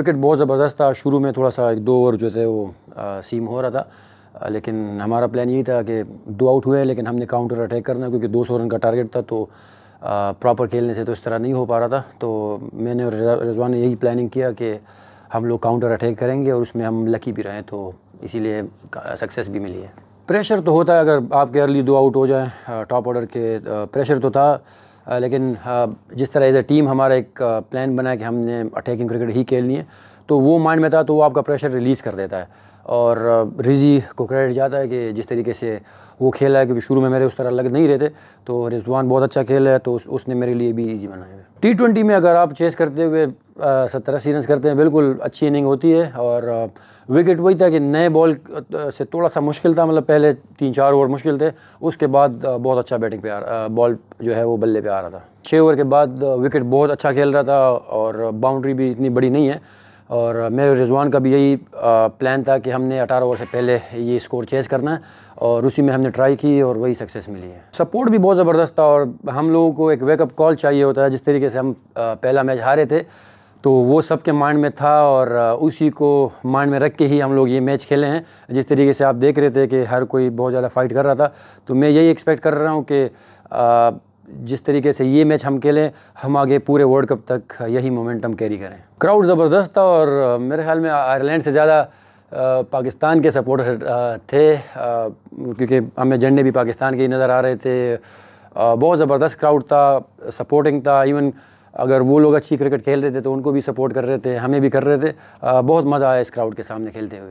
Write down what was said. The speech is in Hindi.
विकेट बहुत ज़बरदस्त था शुरू में थोड़ा सा एक दो ओवर जो थे वो आ, सीम हो रहा था लेकिन हमारा प्लान यही था कि दो आउट हुए लेकिन हमने काउंटर अटैक करना क्योंकि दो सौ रन का टारगेट था तो प्रॉपर खेलने से तो इस तरह नहीं हो पा रहा था तो मैंने और रिजवान ने यही प्लानिंग किया कि हम लोग काउंटर अटैक करेंगे और उसमें हम लकी भी रहें तो इसीलिए सक्सेस भी मिली है प्रेशर तो होता है अगर आपके अर्ली दो आउट हो जाए टॉप ऑर्डर के प्रेशर तो था लेकिन हाँ, जिस तरह एज ए टीम हमारा एक प्लान बना है कि हमने अटैकिंग क्रिकेट ही खेलनी है तो वो माइंड में था तो वो आपका प्रेशर रिलीज़ कर देता है और रिजी को क्रेडिट जाता है कि जिस तरीके से वो खेला है क्योंकि शुरू में मेरे उस तरह लग नहीं रहे थे तो रिजवान बहुत अच्छा खेल है तो उस, उसने मेरे लिए भी ईजी बनाया टी ट्वेंटी में अगर आप चेस करते हुए अस्सी रन करते हैं बिल्कुल अच्छी इनिंग होती है और विकेट वही था कि नए बॉल से थोड़ा सा मुश्किल था मतलब पहले तीन चार ओवर मुश्किल थे उसके बाद बहुत अच्छा बैटिंग पे आ रहा बॉल जो है वो बल्ले पे आ रहा था छः ओवर के बाद विकेट बहुत अच्छा खेल रहा था और बाउंड्री भी इतनी बड़ी नहीं है और मेरे रिजवान का भी यही प्लान था कि हमने 18 ओवर से पहले ये स्कोर चेज करना है और उसी में हमने ट्राई की और वही सक्सेस मिली है सपोर्ट भी बहुत ज़बरदस्त था और हम लोगों को एक वेकअप कॉल चाहिए होता है जिस तरीके से हम पहला मैच हारे थे तो वो सबके माइंड में था और उसी को माइंड में रख के ही हम लोग ये मैच खेले हैं जिस तरीके से आप देख रहे थे कि हर कोई बहुत ज़्यादा फाइट कर रहा था तो मैं यही एक्सपेक्ट कर रहा हूँ कि जिस तरीके से ये मैच हम खेलें हम आगे पूरे वर्ल्ड कप तक यही मोमेंटम कैरी करें क्राउड ज़बरदस्त था और मेरे ख्याल में आयरलैंड से ज़्यादा पाकिस्तान के सपोर्टर थे क्योंकि हमें झंडे भी पाकिस्तान के ही नज़र आ रहे थे बहुत ज़बरदस्त क्राउड था सपोर्टिंग था इवन अगर वो लोग अच्छी क्रिकेट खेल रहे थे तो उनको भी सपोर्ट कर रहे थे हमें भी कर रहे थे बहुत मज़ा आया इस क्राउड के सामने खेलते हुए